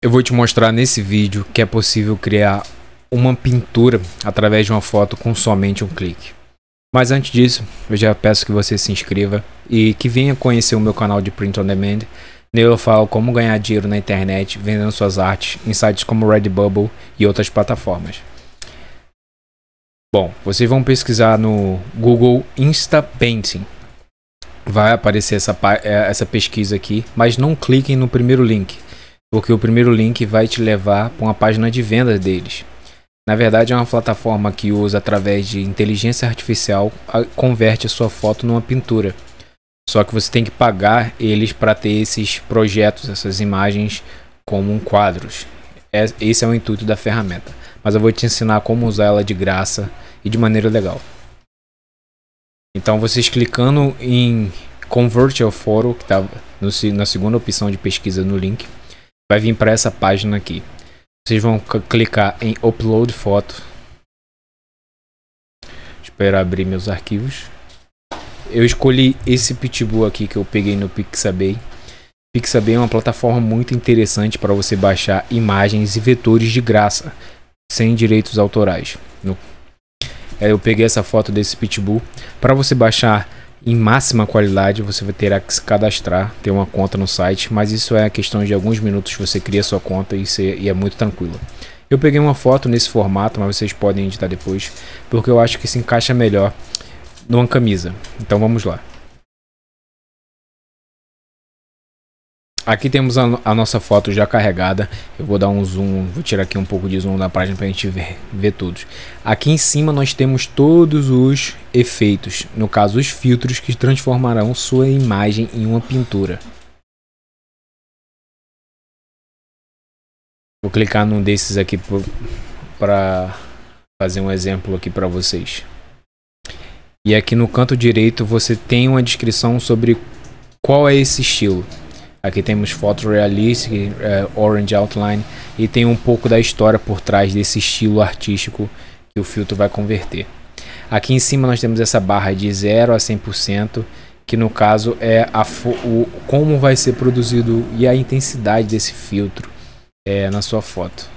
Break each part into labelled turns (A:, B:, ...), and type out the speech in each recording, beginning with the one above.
A: Eu vou te mostrar nesse vídeo que é possível criar uma pintura através de uma foto com somente um clique. Mas antes disso, eu já peço que você se inscreva e que venha conhecer o meu canal de Print On Demand. Nele eu falo como ganhar dinheiro na internet vendendo suas artes em sites como Redbubble e outras plataformas. Bom, vocês vão pesquisar no Google Insta Painting. Vai aparecer essa, é, essa pesquisa aqui, mas não cliquem no primeiro link porque o primeiro link vai te levar para uma página de vendas deles. Na verdade, é uma plataforma que usa através de inteligência artificial a, converte a sua foto numa pintura. Só que você tem que pagar eles para ter esses projetos, essas imagens como um quadros. É, esse é o intuito da ferramenta. Mas eu vou te ensinar como usar ela de graça e de maneira legal. Então, vocês clicando em Convert your Photo, que está na segunda opção de pesquisa no link, vai vir para essa página aqui. Vocês vão clicar em upload foto. Espero abrir meus arquivos. Eu escolhi esse pitbull aqui que eu peguei no Pixabay. Pixabay é uma plataforma muito interessante para você baixar imagens e vetores de graça, sem direitos autorais. Eu peguei essa foto desse pitbull. Para você baixar em máxima qualidade, você vai ter que se cadastrar, ter uma conta no site, mas isso é questão de alguns minutos, você cria sua conta e, você, e é muito tranquilo. Eu peguei uma foto nesse formato, mas vocês podem editar depois, porque eu acho que se encaixa melhor numa camisa. Então vamos lá. Aqui temos a, a, nossa foto já carregada. Eu vou dar um zoom, vou tirar aqui um pouco de zoom da página para a gente ver, ver todos. Aqui em cima nós temos todos os efeitos, no caso os filtros
B: que transformarão sua imagem em uma pintura. Vou clicar num desses aqui para
A: fazer um exemplo aqui para vocês. E aqui no canto direito você tem uma descrição sobre qual é esse estilo. Aqui temos foto realistic, eh, orange outline e tem um pouco da história por trás desse estilo artístico que o filtro vai converter. Aqui em cima nós temos essa barra de 0 a 100%, que no caso é a o, como vai ser produzido e a intensidade desse filtro é, na sua foto.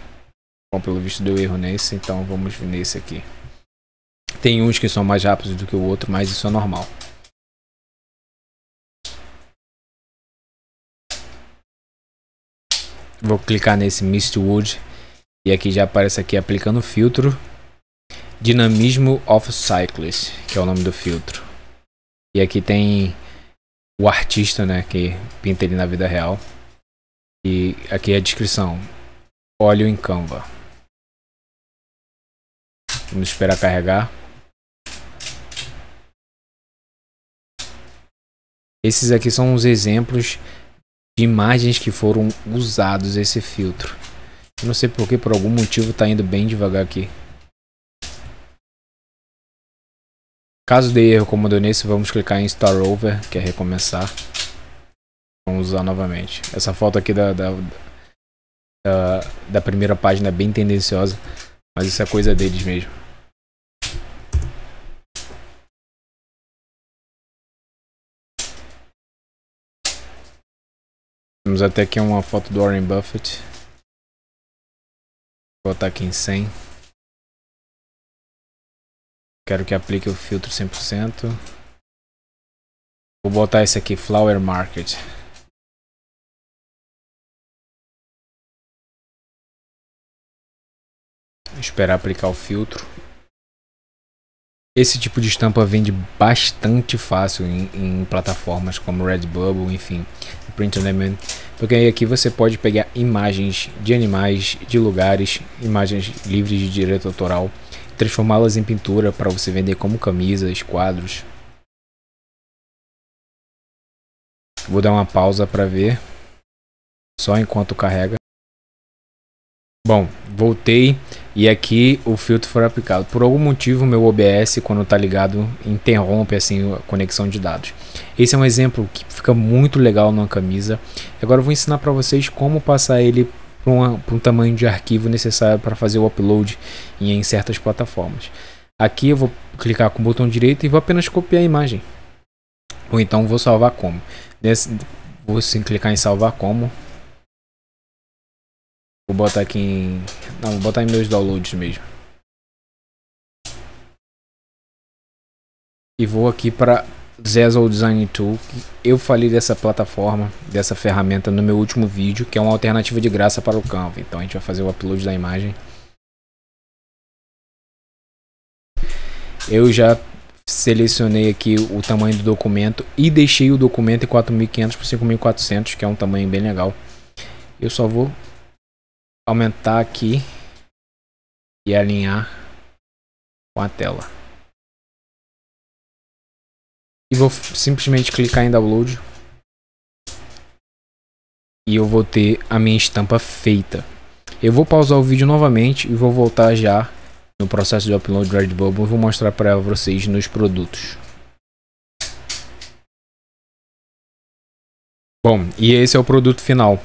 A: Bom, pelo visto deu erro nesse, então
B: vamos nesse aqui. Tem uns que são mais rápidos do que o outro, mas isso é normal. Vou clicar nesse Mistwood e aqui já aparece aqui aplicando filtro
A: Dinamismo of Cyclist, que é o nome do filtro. E aqui tem o artista, né, que pinta ele na vida real.
B: E aqui é a descrição. Óleo em Canva. Vamos esperar carregar.
A: Esses aqui são os exemplos de imagens que foram usados esse filtro. Eu não sei porque, por algum motivo tá indo bem devagar aqui. Caso dê erro como deu nesse, vamos clicar em Start Over, que é recomeçar. Vamos usar novamente. Essa foto aqui da, da, da, da primeira página é bem tendenciosa, mas isso é coisa
B: deles mesmo. Temos até aqui uma foto do Warren Buffett. Vou botar aqui em 100. Quero que aplique o filtro 100%. Vou botar esse aqui, Flower Market. esperar aplicar o filtro. Esse tipo de estampa vende bastante fácil
A: em, em plataformas como Redbubble, enfim, Print on Demand, porque aí aqui você pode pegar imagens de animais, de lugares, imagens livres de direito autoral,
B: transformá-las em pintura para você vender como camisas, quadros. Vou dar uma pausa para ver, só enquanto carrega. Bom, voltei. E aqui o
A: filtro foi aplicado. Por algum motivo, meu OBS, quando está ligado, interrompe assim, a conexão de dados. Esse é um exemplo que fica muito legal numa camisa. Agora eu vou ensinar para vocês como passar ele para um tamanho de arquivo necessário para fazer o upload em, em certas plataformas. Aqui eu vou clicar com o botão direito e vou apenas copiar a imagem. Ou então vou salvar como. vou sim clicar em salvar como
B: Vou botar aqui em... Não, vou botar em meus downloads mesmo. E vou aqui para
A: Zezel Design Tool. Eu falei dessa plataforma, dessa ferramenta no meu último vídeo, que é uma alternativa de graça para o Canva. Então a gente vai fazer o upload da imagem. Eu já selecionei aqui o tamanho do documento e deixei o documento em 4500 por 5400, que é um tamanho bem legal.
B: Eu só vou aumentar aqui e alinhar com a tela. E vou simplesmente clicar em download. E eu vou ter
A: a minha estampa feita. Eu vou pausar o vídeo novamente e vou voltar já no processo de upload do Redbubble. Vou mostrar para vocês nos produtos. Bom, e esse é o produto final.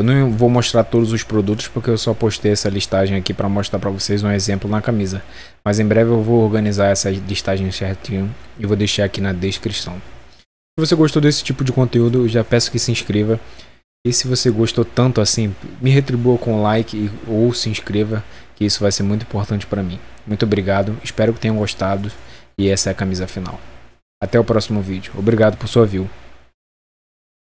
A: Eu não vou mostrar todos os produtos porque eu só postei essa listagem aqui para mostrar para vocês um exemplo na camisa. Mas em breve eu vou organizar essa listagem certinho e vou deixar aqui na descrição. Se você gostou desse tipo de conteúdo, já peço que se inscreva. E se você gostou tanto assim, me retribua com like ou se inscreva, que isso vai ser muito importante para mim. Muito obrigado, espero que tenham gostado e essa é a camisa final. Até o próximo vídeo. Obrigado por sua view.